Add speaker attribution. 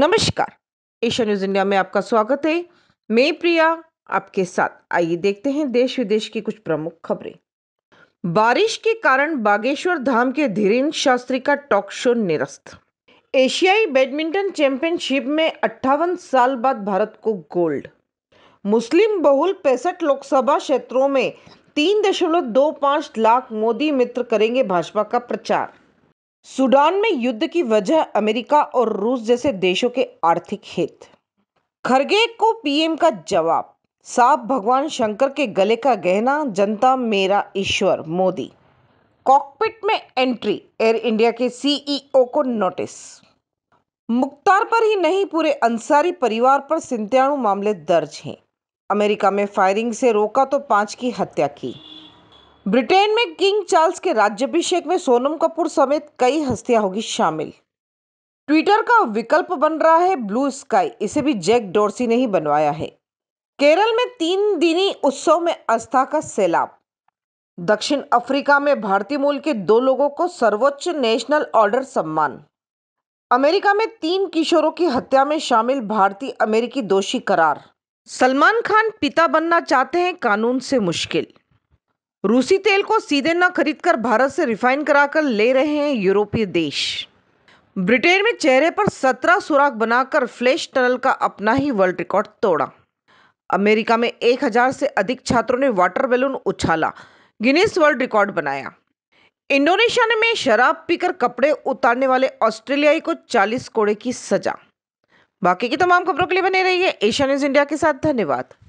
Speaker 1: नमस्कार Asia news India में आपका स्वागत है मैं प्रिया आपके साथ आइए देखते हैं देश विदेश की कुछ प्रमुख खबरें बारिश के कारण बागेश्वर धाम के धीरेन्द्र शास्त्री का टॉक शो निरस्त एशियाई बैडमिंटन चैंपियनशिप में अट्ठावन साल बाद भारत को गोल्ड मुस्लिम बहुल पैंसठ लोकसभा क्षेत्रों में तीन दशमलव दो पाँच लाख मोदी मित्र करेंगे भाजपा का प्रचार सूडान में युद्ध की वजह अमेरिका और रूस जैसे देशों के आर्थिक हित खरगे को पीएम का जवाब साफ भगवान शंकर के गले का गहना जनता मेरा ईश्वर मोदी कॉकपिट में एंट्री एयर इंडिया के सीईओ को नोटिस मुख्तार पर ही नहीं पूरे अंसारी परिवार पर सिंत्याणु मामले दर्ज हैं अमेरिका में फायरिंग से रोका तो पांच की हत्या की ब्रिटेन में किंग चार्ल्स के राज्यभिषेक में सोनम कपूर समेत कई हस्तियां होगी शामिल ट्विटर का विकल्प बन रहा है ब्लू स्काई इसे भी जैक डोर्सी ने ही बनवाया है केरल में तीन दिनी उत्सव में आस्था का सैलाब दक्षिण अफ्रीका में भारतीय मूल के दो लोगों को सर्वोच्च नेशनल ऑर्डर सम्मान अमेरिका में तीन किशोरों की हत्या में शामिल भारतीय अमेरिकी दोषी करार सलमान खान पिता बनना चाहते हैं कानून से मुश्किल रूसी तेल को सीधे न खरीदकर भारत से रिफाइन कराकर ले रहे हैं यूरोपीय देश ब्रिटेन में चेहरे पर सत्रह सुराख बनाकर फ्लैश टनल का अपना ही वर्ल्ड रिकॉर्ड तोड़ा अमेरिका में एक हजार से अधिक छात्रों ने वाटर बैलून उछाला गिनीस वर्ल्ड रिकॉर्ड बनाया इंडोनेशिया में शराब पीकर कपड़े उतारने वाले ऑस्ट्रेलियाई को 40 कोड़े की सजा बाकी की तमाम खबरों के लिए बने रहिए एशिया न्यूज इंडिया के साथ धन्यवाद